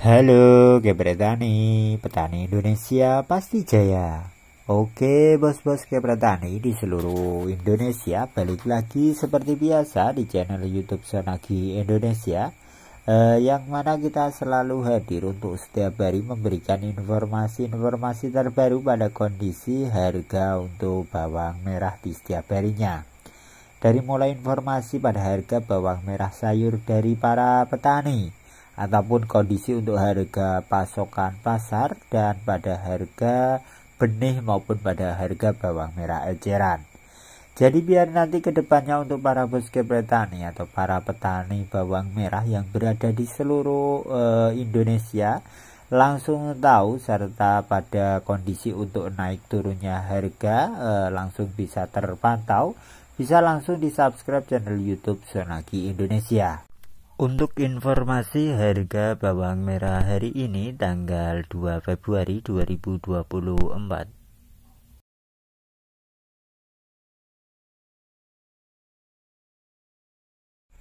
Halo Gebretani, petani Indonesia pasti jaya. Oke bos-bos Gebretani di seluruh Indonesia balik lagi seperti biasa di channel YouTube Sonagi Indonesia eh, yang mana kita selalu hadir untuk setiap hari memberikan informasi-informasi terbaru pada kondisi harga untuk bawang merah di setiap harinya. Dari mulai informasi pada harga bawang merah sayur dari para petani ataupun kondisi untuk harga pasokan pasar dan pada harga benih maupun pada harga bawang merah eceran. Jadi biar nanti kedepannya untuk para bosque petani atau para petani bawang merah yang berada di seluruh e, Indonesia langsung tahu serta pada kondisi untuk naik turunnya harga e, langsung bisa terpantau bisa langsung di subscribe channel YouTube Sonaki Indonesia. Untuk informasi harga bawang merah hari ini tanggal 2 Februari 2024.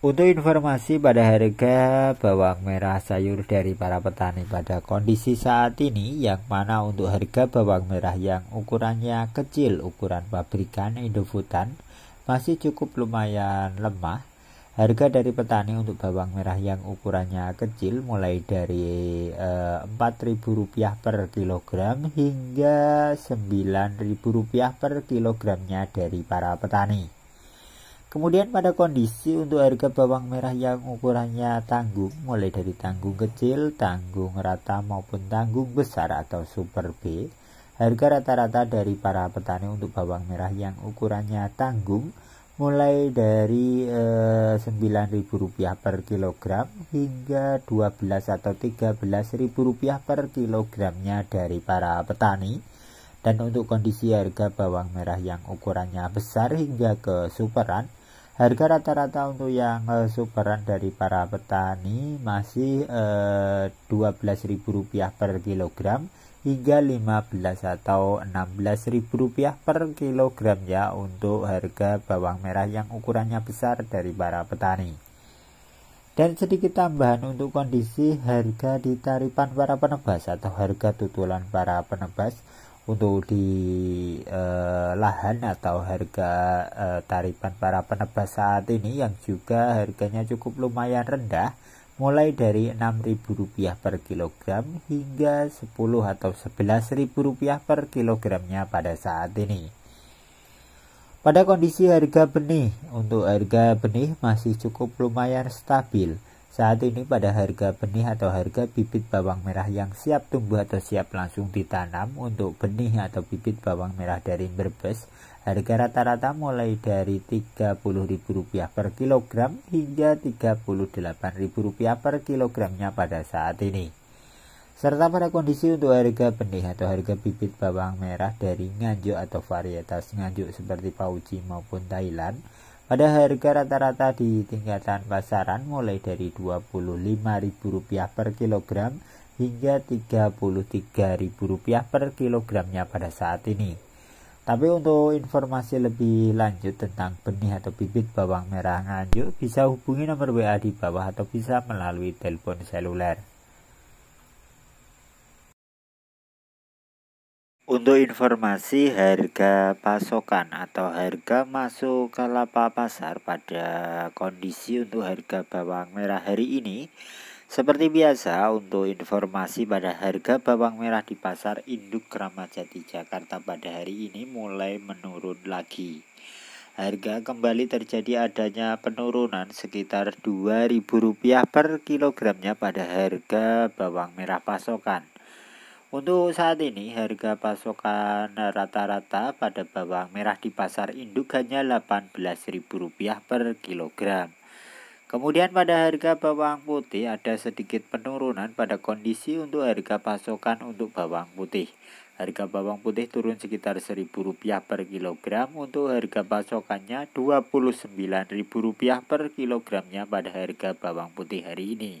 Untuk informasi pada harga bawang merah sayur dari para petani pada kondisi saat ini yang mana untuk harga bawang merah yang ukurannya kecil ukuran pabrikan Indofutan masih cukup lumayan lemah Harga dari petani untuk bawang merah yang ukurannya kecil mulai dari eh, Rp4.000 per kilogram hingga Rp9.000 per kilogramnya dari para petani. Kemudian pada kondisi untuk harga bawang merah yang ukurannya tanggung mulai dari tanggung kecil, tanggung rata maupun tanggung besar atau super B, harga rata-rata dari para petani untuk bawang merah yang ukurannya tanggung mulai dari eh, 9.000 rupiah per kilogram hingga 12 atau 13.000 rupiah per kilogramnya dari para petani dan untuk kondisi harga bawang merah yang ukurannya besar hingga ke superan harga rata-rata untuk yang eh, superan dari para petani masih eh, 12.000 rupiah per kilogram hingga 15 atau 16 ribu rupiah per kilogram ya untuk harga bawang merah yang ukurannya besar dari para petani. Dan sedikit tambahan untuk kondisi harga di tarifan para penebas atau harga tutulan para penebas untuk di eh, lahan atau harga eh, tarifan para penebas saat ini yang juga harganya cukup lumayan rendah mulai dari Rp6.000 per kilogram hingga 10 atau Rp11.000 per kilogramnya pada saat ini. Pada kondisi harga benih, untuk harga benih masih cukup lumayan stabil. Saat ini pada harga benih atau harga bibit bawang merah yang siap tumbuh atau siap langsung ditanam untuk benih atau bibit bawang merah dari Brebes Harga rata-rata mulai dari Rp30.000 per kilogram hingga Rp38.000 per kilogramnya pada saat ini. Serta pada kondisi untuk harga benih atau harga bibit bawang merah dari nganjuk atau varietas nganjuk seperti Pauci maupun Thailand pada harga rata-rata di tingkatan pasaran mulai dari Rp25.000 per kilogram hingga Rp33.000 per kilogramnya pada saat ini. Tapi untuk informasi lebih lanjut tentang benih atau bibit bawang merah Nganjuk bisa hubungi nomor WA di bawah atau bisa melalui telepon seluler. Untuk informasi harga pasokan atau harga masuk kelapa pasar pada kondisi untuk harga bawang merah hari ini seperti biasa, untuk informasi pada harga bawang merah di pasar induk Kramat Jati Jakarta pada hari ini mulai menurun lagi. Harga kembali terjadi adanya penurunan sekitar Rp2.000 per kilogramnya pada harga bawang merah pasokan. Untuk saat ini harga pasokan rata-rata pada bawang merah di pasar induk hanya Rp18.000 per kilogram. Kemudian pada harga bawang putih ada sedikit penurunan pada kondisi untuk harga pasokan untuk bawang putih. Harga bawang putih turun sekitar Rp1.000 per kilogram untuk harga pasokannya Rp29.000 per kilogramnya pada harga bawang putih hari ini.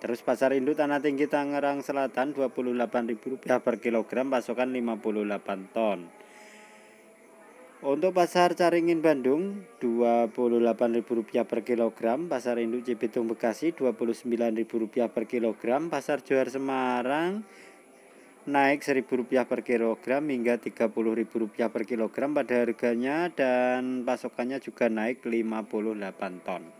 Terus pasar induk Tanah Tinggi Tangerang Selatan 28.000 28000 per kilogram pasokan 58 ton. Untuk pasar Caringin Bandung 28.000 28000 per kilogram, pasar induk Cibitung Bekasi 29.000 29000 per kilogram, pasar Johar Semarang naik 1.000 1000 per kilogram hingga 30.000 30000 per kilogram pada harganya dan pasokannya juga naik 58 ton.